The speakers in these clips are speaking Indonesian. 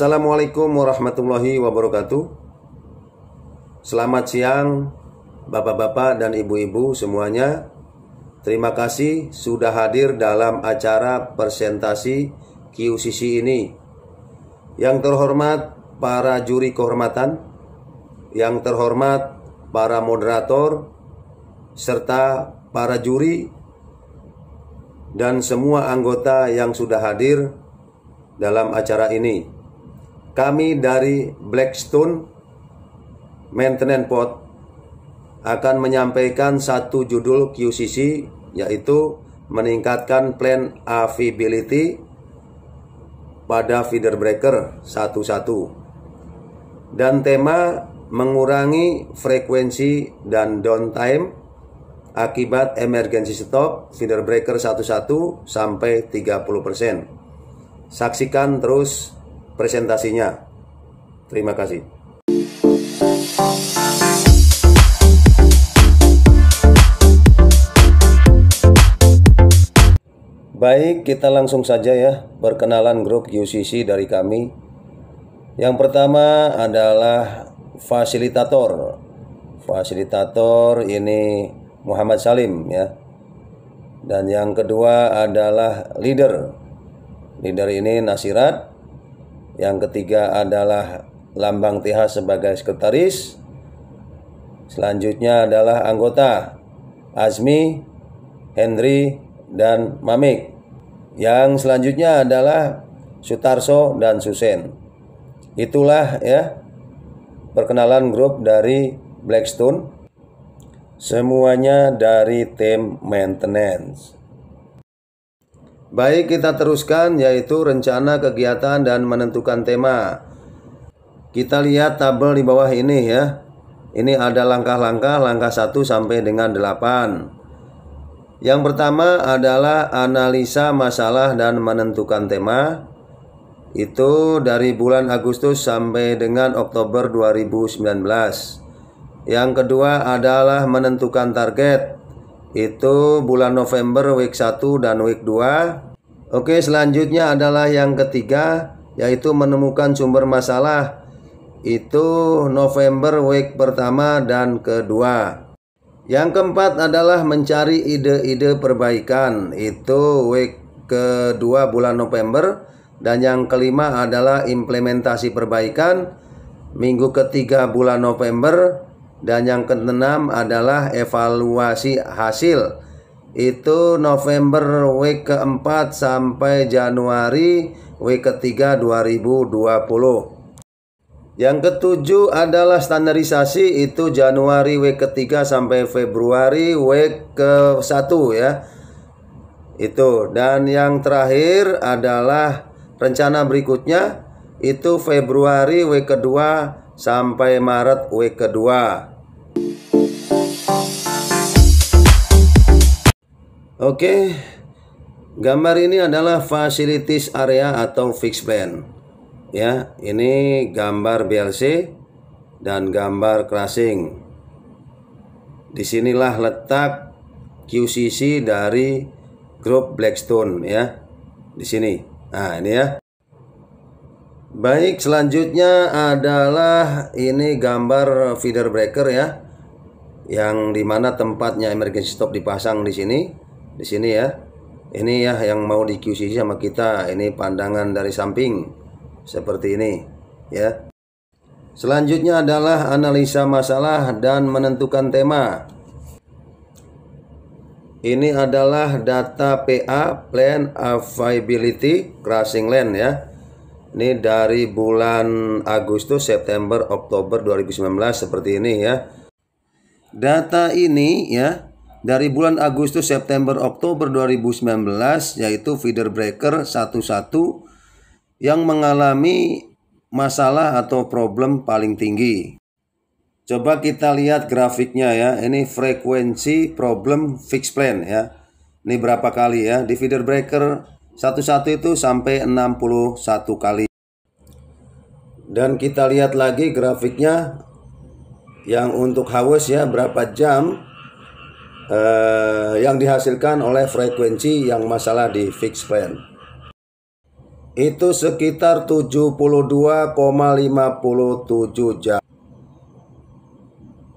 Assalamualaikum warahmatullahi wabarakatuh. Selamat siang, bapak-bapak dan ibu-ibu semuanya. Terima kasih sudah hadir dalam acara presentasi QCC ini. Yang terhormat para juri kehormatan, yang terhormat para moderator, serta para juri dan semua anggota yang sudah hadir dalam acara ini kami dari Blackstone Maintenance Pod akan menyampaikan satu judul QCC yaitu meningkatkan plan availability pada feeder breaker satu-satu dan tema mengurangi frekuensi dan downtime akibat emergency stop feeder breaker satu-satu sampai 30%. Saksikan terus presentasinya. Terima kasih. Baik, kita langsung saja ya perkenalan grup UCC dari kami. Yang pertama adalah fasilitator. Fasilitator ini Muhammad Salim ya. Dan yang kedua adalah leader. Leader ini Nasirat yang ketiga adalah lambang TH sebagai sekretaris. Selanjutnya adalah anggota Azmi, Henry, dan Mamik. Yang selanjutnya adalah Sutarso dan Susen. Itulah ya perkenalan grup dari Blackstone. Semuanya dari tim maintenance. Baik kita teruskan yaitu rencana kegiatan dan menentukan tema. Kita lihat tabel di bawah ini ya. Ini ada langkah-langkah langkah 1 sampai dengan 8. Yang pertama adalah analisa masalah dan menentukan tema. Itu dari bulan Agustus sampai dengan Oktober 2019. Yang kedua adalah menentukan target itu bulan November week 1 dan week 2. Oke, selanjutnya adalah yang ketiga yaitu menemukan sumber masalah. Itu November week pertama dan kedua. Yang keempat adalah mencari ide-ide perbaikan. Itu week kedua bulan November dan yang kelima adalah implementasi perbaikan minggu ketiga bulan November dan yang keenam adalah evaluasi hasil. Itu November week keempat sampai Januari week ketiga 2020. Yang ketujuh adalah standarisasi itu Januari week ketiga sampai Februari week ke satu ya. Itu dan yang terakhir adalah rencana berikutnya itu Februari week kedua sampai Maret week kedua. Oke, gambar ini adalah facilities area atau fixed plan. Ya, ini gambar BLC dan gambar crossing. Disinilah letak QCC dari grup Blackstone ya. Di sini. Nah, ini ya. Baik, selanjutnya adalah ini gambar feeder breaker ya. Yang dimana tempatnya emergency stop dipasang di sini. Di sini ya. Ini ya yang mau di QC sama kita. Ini pandangan dari samping. Seperti ini ya. Selanjutnya adalah analisa masalah dan menentukan tema. Ini adalah data PA, Plan Availability, Crossing Land ya ini dari bulan Agustus, September, Oktober 2019 seperti ini ya. Data ini ya dari bulan Agustus, September, Oktober 2019 yaitu feeder breaker 11 yang mengalami masalah atau problem paling tinggi. Coba kita lihat grafiknya ya. Ini frekuensi problem fixed plan ya. Ini berapa kali ya di feeder breaker satu-satu itu sampai 61 kali. Dan kita lihat lagi grafiknya yang untuk haus ya berapa jam eh, yang dihasilkan oleh frekuensi yang masalah di fixed plan Itu sekitar 72,57 jam.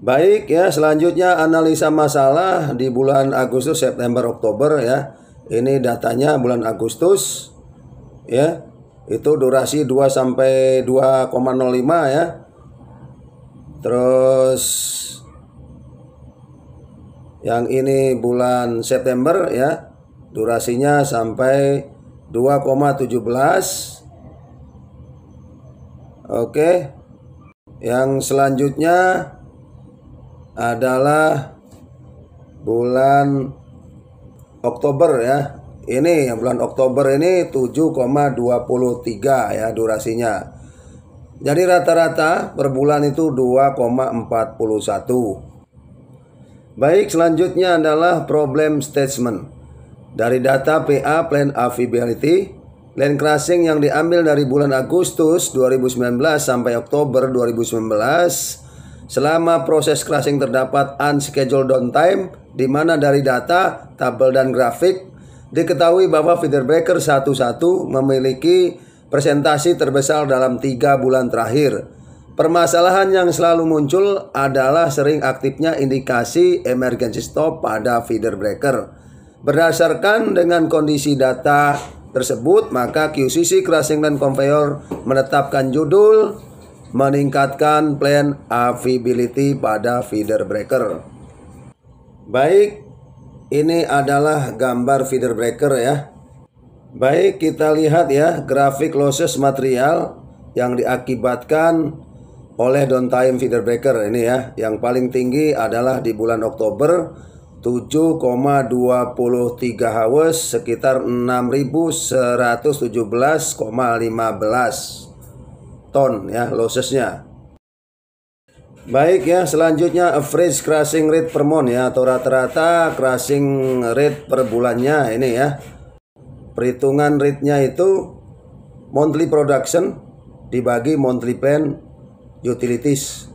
Baik ya, selanjutnya analisa masalah di bulan Agustus, September, Oktober ya. Ini datanya bulan Agustus ya. Itu durasi 2 sampai 2,05 ya. Terus yang ini bulan September ya. Durasinya sampai 2,17 Oke Yang selanjutnya adalah bulan Oktober ya. Ini bulan Oktober ini 7,23 ya durasinya. Jadi rata-rata per bulan itu 2,41. Baik, selanjutnya adalah problem statement. Dari data PA Plan Availability land crossing yang diambil dari bulan Agustus 2019 sampai Oktober 2019 selama proses crashing terdapat unscheduled downtime di mana dari data, tabel dan grafik diketahui bahwa feeder breaker satu-satu memiliki presentasi terbesar dalam tiga bulan terakhir. Permasalahan yang selalu muncul adalah sering aktifnya indikasi emergency stop pada feeder breaker. Berdasarkan dengan kondisi data tersebut, maka QCC Crashing dan Conveyor menetapkan judul meningkatkan plan availability pada feeder breaker. Baik, ini adalah gambar feeder breaker ya. Baik, kita lihat ya grafik losses material yang diakibatkan oleh downtime feeder breaker ini ya. Yang paling tinggi adalah di bulan Oktober 7,23 hours sekitar 6117,15 ton ya lossesnya. Baik ya, selanjutnya average crushing rate per month ya atau rata-rata crushing rate per bulannya ini ya. Perhitungan rate-nya itu monthly production dibagi monthly plan utilities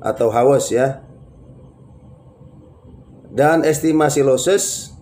atau hours ya. Dan estimasi losses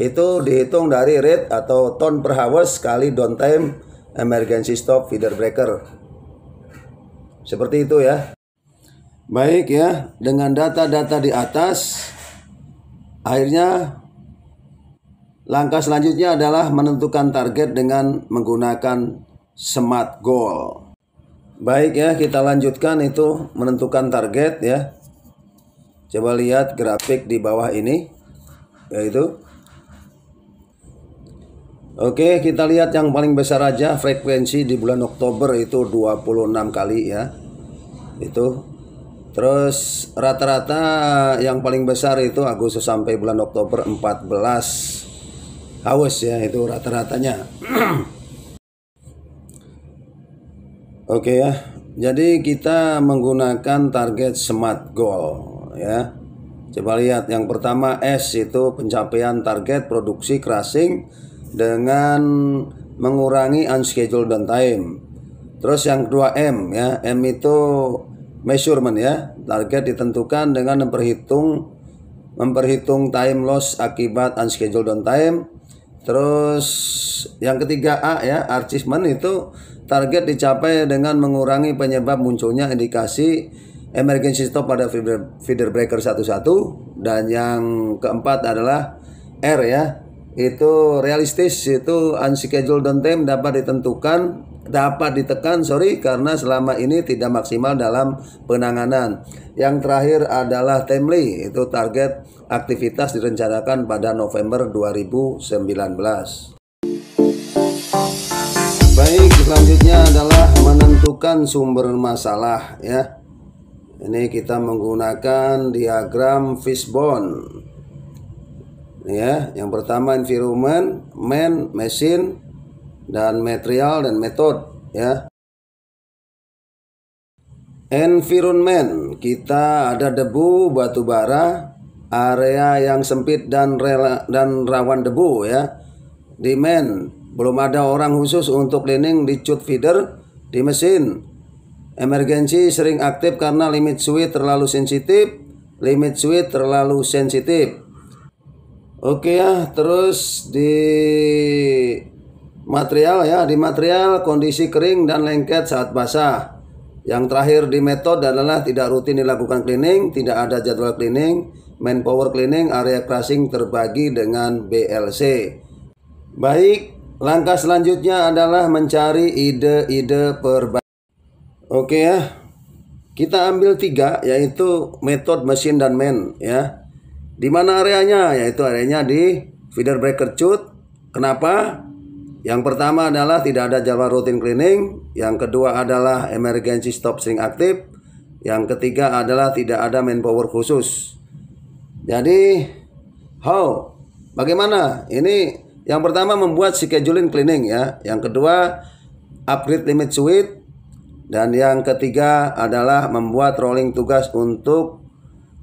itu dihitung dari rate atau ton per hours kali downtime emergency stop feeder breaker. Seperti itu ya. Baik ya, dengan data-data di atas akhirnya langkah selanjutnya adalah menentukan target dengan menggunakan smart goal. Baik ya, kita lanjutkan itu menentukan target ya. Coba lihat grafik di bawah ini yaitu Oke, kita lihat yang paling besar aja frekuensi di bulan Oktober itu 26 kali ya. Itu. Terus rata-rata yang paling besar itu Agustus sampai bulan Oktober 14 haus ya itu rata-ratanya. Oke ya. Jadi kita menggunakan target smart goal ya. Coba lihat yang pertama S itu pencapaian target produksi crashing dengan mengurangi unscheduled downtime. Terus yang kedua M ya, M itu measurement ya, target ditentukan dengan memperhitung memperhitung time loss akibat unscheduled downtime. Terus yang ketiga A ya, achievement itu target dicapai dengan mengurangi penyebab munculnya indikasi emergency stop pada feeder, feeder breaker satu-satu dan yang keempat adalah R ya itu realistis itu unscheduled downtime dapat ditentukan dapat ditekan sorry karena selama ini tidak maksimal dalam penanganan yang terakhir adalah timely itu target aktivitas direncanakan pada November 2019 baik selanjutnya adalah menentukan sumber masalah ya ini kita menggunakan diagram fishbone ya yang pertama environment man mesin dan material dan metode ya environment kita ada debu batu bara area yang sempit dan rela, dan rawan debu ya di man belum ada orang khusus untuk cleaning di cut feeder di mesin emergency sering aktif karena limit switch terlalu sensitif limit switch terlalu sensitif Oke ya, terus di material ya, di material kondisi kering dan lengket saat basah. Yang terakhir di metode adalah tidak rutin dilakukan cleaning, tidak ada jadwal cleaning, manpower cleaning, area crushing terbagi dengan BLC. Baik, langkah selanjutnya adalah mencari ide-ide perbaikan. Oke ya, kita ambil tiga yaitu metode mesin dan man ya di mana areanya? Yaitu areanya di feeder breaker cut. Kenapa? Yang pertama adalah tidak ada jadwal rutin cleaning, yang kedua adalah emergency stop sing aktif, yang ketiga adalah tidak ada manpower khusus. Jadi, how? Bagaimana? Ini yang pertama membuat scheduling cleaning ya, yang kedua upgrade limit suite, dan yang ketiga adalah membuat rolling tugas untuk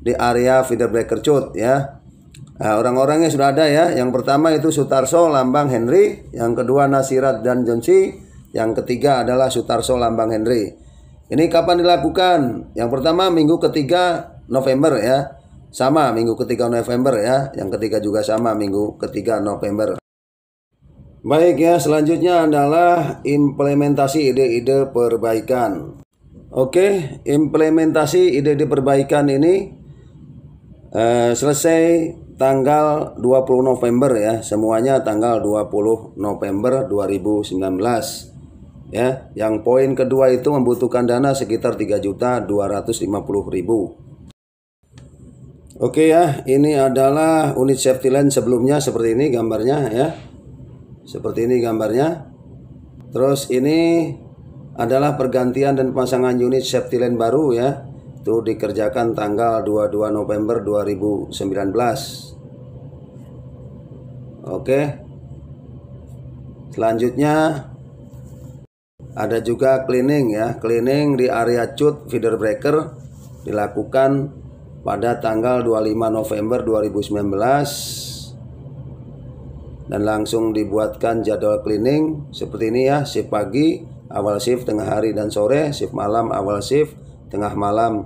di area feeder breaker cut ya. Nah, orang-orangnya sudah ada ya. Yang pertama itu Sutarso Lambang Henry, yang kedua Nasirat dan Jonsi, yang ketiga adalah Sutarso Lambang Henry. Ini kapan dilakukan? Yang pertama minggu ketiga November ya. Sama minggu ketiga November ya. Yang ketiga juga sama minggu ketiga November. Baik ya, selanjutnya adalah implementasi ide-ide perbaikan. Oke, implementasi ide-ide perbaikan ini Eh, selesai tanggal 20 November ya, semuanya tanggal 20 November 2019. Ya, yang poin kedua itu membutuhkan dana sekitar 250 ribu Oke ya, ini adalah unit safety line sebelumnya seperti ini gambarnya ya. Seperti ini gambarnya. Terus ini adalah pergantian dan pasangan unit safety line baru ya itu dikerjakan tanggal 22 November 2019 oke selanjutnya ada juga cleaning ya cleaning di area cut feeder breaker dilakukan pada tanggal 25 November 2019 dan langsung dibuatkan jadwal cleaning seperti ini ya shift pagi awal shift tengah hari dan sore shift malam awal shift tengah malam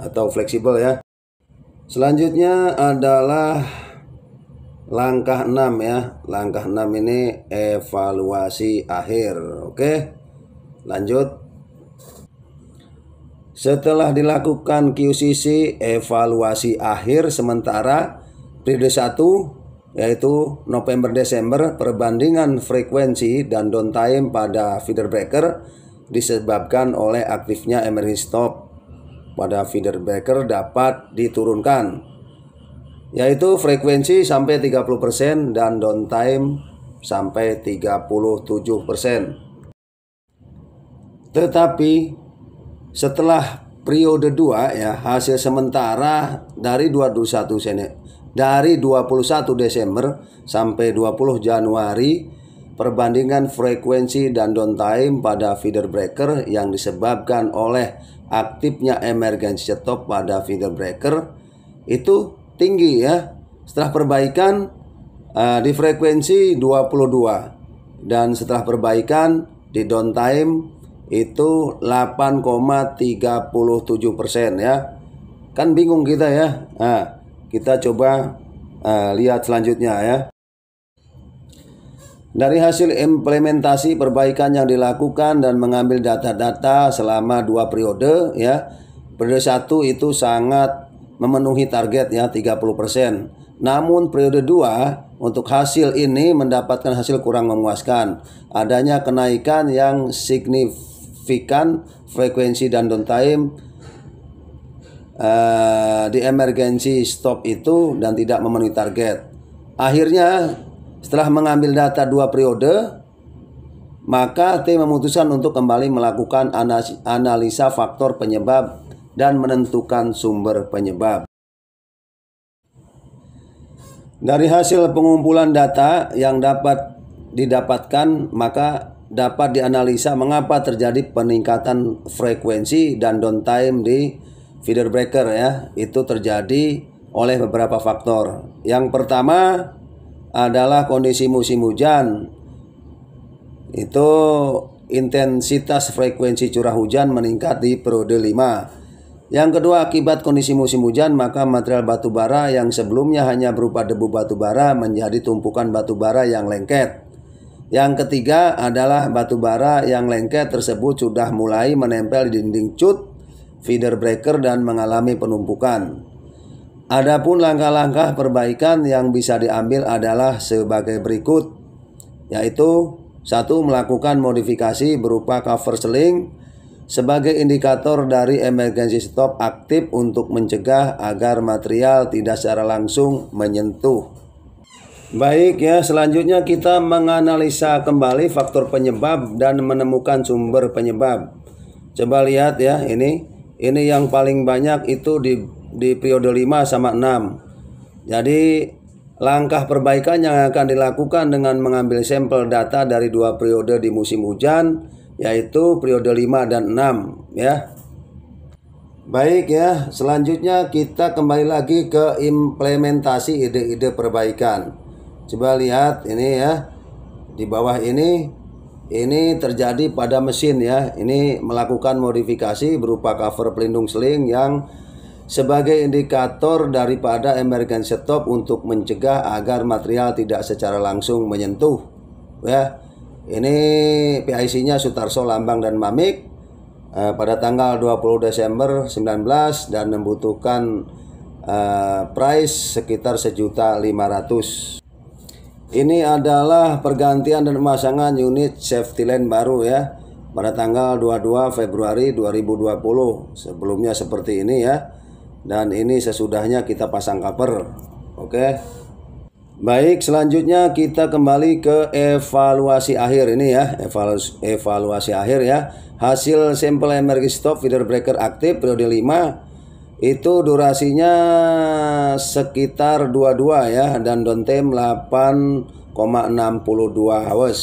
atau fleksibel ya. Selanjutnya adalah langkah 6 ya. Langkah 6 ini evaluasi akhir. Oke. Lanjut. Setelah dilakukan QCC evaluasi akhir sementara periode 1 yaitu November Desember perbandingan frekuensi dan downtime pada feeder breaker disebabkan oleh aktifnya emergency stop pada feeder breaker dapat diturunkan yaitu frekuensi sampai 30% dan downtime sampai 37%. Tetapi setelah periode 2 ya hasil sementara dari 21 sene dari 21 Desember sampai 20 Januari perbandingan frekuensi dan downtime pada feeder breaker yang disebabkan oleh aktifnya emergency stop pada feeder breaker itu tinggi ya. Setelah perbaikan uh, di frekuensi 22 dan setelah perbaikan di downtime itu 8,37 persen ya. Kan bingung kita ya. Nah, kita coba uh, lihat selanjutnya ya. Dari hasil implementasi perbaikan yang dilakukan dan mengambil data-data selama dua periode ya. Periode satu itu sangat memenuhi target ya 30%. Namun periode dua untuk hasil ini mendapatkan hasil kurang memuaskan. Adanya kenaikan yang signifikan frekuensi dan downtime uh, di emergency stop itu dan tidak memenuhi target. Akhirnya setelah mengambil data dua periode, maka tim memutuskan untuk kembali melakukan analisa faktor penyebab dan menentukan sumber penyebab. Dari hasil pengumpulan data yang dapat didapatkan, maka dapat dianalisa mengapa terjadi peningkatan frekuensi dan downtime di feeder breaker ya. Itu terjadi oleh beberapa faktor. Yang pertama, adalah kondisi musim hujan itu intensitas frekuensi curah hujan meningkat di periode 5. Yang kedua, akibat kondisi musim hujan, maka material batu bara yang sebelumnya hanya berupa debu batu bara menjadi tumpukan batu bara yang lengket. Yang ketiga adalah batu bara yang lengket tersebut sudah mulai menempel di dinding cut, feeder breaker, dan mengalami penumpukan. Adapun langkah-langkah perbaikan yang bisa diambil adalah sebagai berikut yaitu satu melakukan modifikasi berupa cover sling sebagai indikator dari emergency stop aktif untuk mencegah agar material tidak secara langsung menyentuh. Baik ya, selanjutnya kita menganalisa kembali faktor penyebab dan menemukan sumber penyebab. Coba lihat ya, ini ini yang paling banyak itu di di periode 5 sama 6. Jadi langkah perbaikan yang akan dilakukan dengan mengambil sampel data dari dua periode di musim hujan yaitu periode 5 dan 6 ya. Baik ya, selanjutnya kita kembali lagi ke implementasi ide-ide perbaikan. Coba lihat ini ya. Di bawah ini ini terjadi pada mesin ya. Ini melakukan modifikasi berupa cover pelindung seling yang sebagai indikator daripada emergency stop untuk mencegah agar material tidak secara langsung menyentuh. Ya, ini PIC-nya Sutarso Lambang dan Mamik eh, pada tanggal 20 Desember 19 dan membutuhkan eh, price sekitar sejuta lima ratus. Ini adalah pergantian dan pemasangan unit safety lane baru ya pada tanggal 22 Februari 2020. Sebelumnya seperti ini ya dan ini sesudahnya kita pasang cover oke baik selanjutnya kita kembali ke evaluasi akhir ini ya evaluasi, evaluasi akhir ya hasil sampel emergency stop feeder breaker aktif periode 5 itu durasinya sekitar 22 ya dan down time 8,62 hours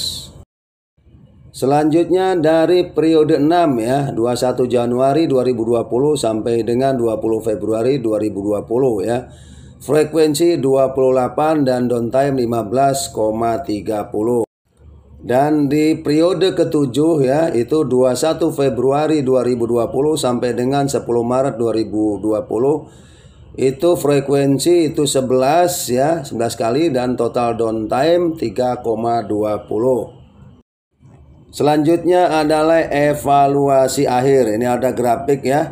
Selanjutnya dari periode 6 ya, 21 Januari 2020 sampai dengan 20 Februari 2020 ya. Frekuensi 28 dan downtime 15,30. Dan di periode ketujuh ya, itu 21 Februari 2020 sampai dengan 10 Maret 2020 itu frekuensi itu 11 ya, 11 kali dan total downtime 3,20. Selanjutnya adalah evaluasi akhir. Ini ada grafik ya.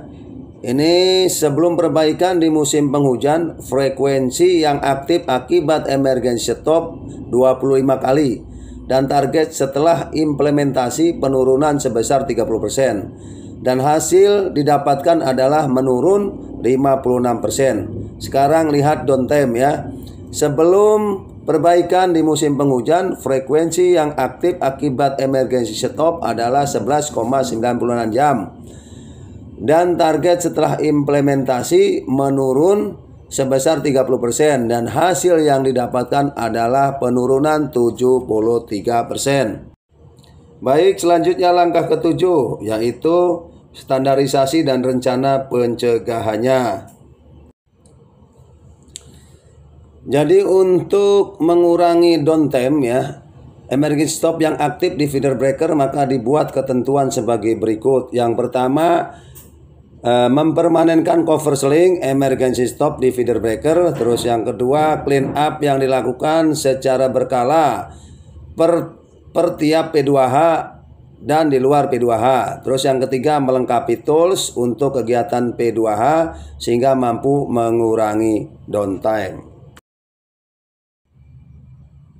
Ini sebelum perbaikan di musim penghujan, frekuensi yang aktif akibat emergency stop 25 kali dan target setelah implementasi penurunan sebesar 30% dan hasil didapatkan adalah menurun 56%. Sekarang lihat downtime ya. Sebelum Perbaikan di musim penghujan, frekuensi yang aktif akibat emergensi stop adalah 11,96 jam. Dan target setelah implementasi menurun sebesar 30% dan hasil yang didapatkan adalah penurunan 73%. Baik, selanjutnya langkah ketujuh yaitu standarisasi dan rencana pencegahannya. Jadi untuk mengurangi downtime ya, emergency stop yang aktif di feeder breaker maka dibuat ketentuan sebagai berikut. Yang pertama, eh, mempermanenkan cover sling emergency stop di feeder breaker. Terus yang kedua, clean up yang dilakukan secara berkala per, per tiap P2H dan di luar P2H. Terus yang ketiga melengkapi tools untuk kegiatan P2H sehingga mampu mengurangi downtime.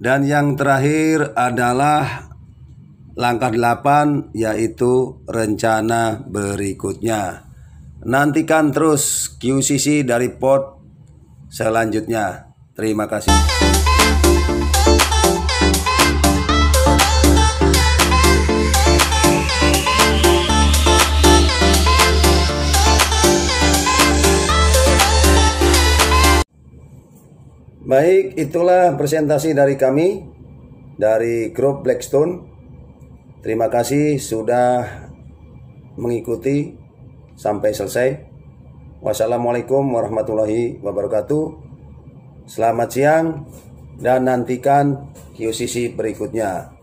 Dan yang terakhir adalah langkah 8 yaitu rencana berikutnya. Nantikan terus QCC dari pot selanjutnya. Terima kasih. Baik, itulah presentasi dari kami dari grup Blackstone. Terima kasih sudah mengikuti sampai selesai. Wassalamualaikum warahmatullahi wabarakatuh. Selamat siang dan nantikan QCC berikutnya.